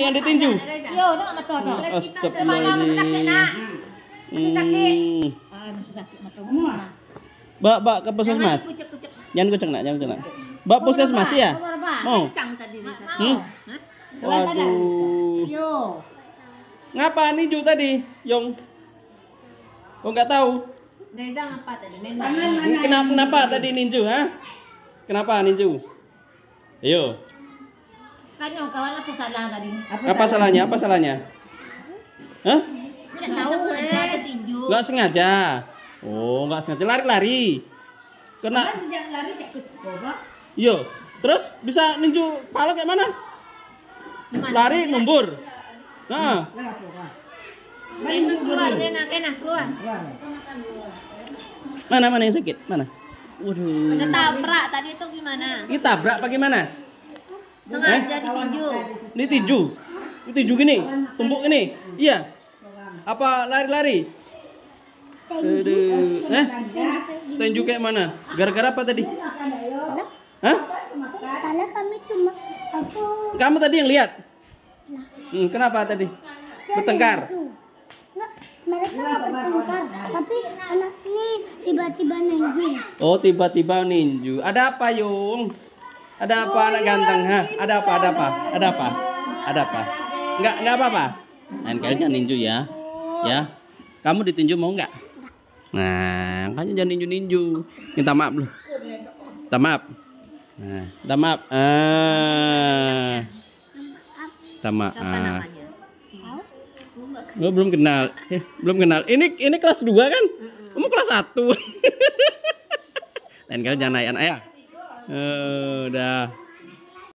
yang ditinju. Yo, tak metu tu. Astagfirullah. Mana sakit nak? Hmm. Sakit. Hmm. Ah, sakit metu. Ah. Bak bak ke puskesmas. Jangan kucek nak, jangan kucek nak. Bak puskesmas ya? Mau. Kencang tadi. Hmm? Waduh. Yo. Ngapa nih tadi, Yong? Kok nggak tahu? Reza ngapa tadi? Kenapa, kenapa tadi ninju, ha? Kenapa ninju? Ayo. Tanya kawan apa salah tadi? Apa, apa salahnya? Apa salahnya? Hah? Tidak tahu eh. sengaja Enggak sengaja. Oh, enggak sengaja lari-lari. Kena lari Yo, iya. terus bisa ninju kepala kayak mana? Lari iya. numbur. Nah. keluar, enak, keluar. Mana mana yang sakit? Mana? Waduh. Udah tabrak tadi itu gimana? Ini tabrak bagaimana? Sengaja eh? tinju Ini tinju Ini tinju gini, tumbuk ini. Iya. Apa lari-lari? Eh? tinju kayak mana? Gara-gara apa tadi? Hah? Karena kami cuma aku. Kamu tadi yang lihat? Hmm, kenapa tadi? Bertengkar. mereka bertengkar, tapi anak ini tiba-tiba ninju. Oh, tiba-tiba ninju. Ada apa, Yung? Ada apa anak ganteng? Hah? Ada apa? Ada apa? Ada apa? Ada apa? Enggak, enggak apa-apa. Lain kali jangan ninju ya. Ya. Kamu ditinju mau enggak? Nah, kan jangan ninju-ninju. Minta maaf loh. Minta maaf. Nah, minta maaf. Eh. Minta maaf. Ah. Gue belum kenal. Ya, belum kenal. Ini ini kelas 2 kan? Kamu kelas 1. Lain kali jangan naik anak ya. 呃，对。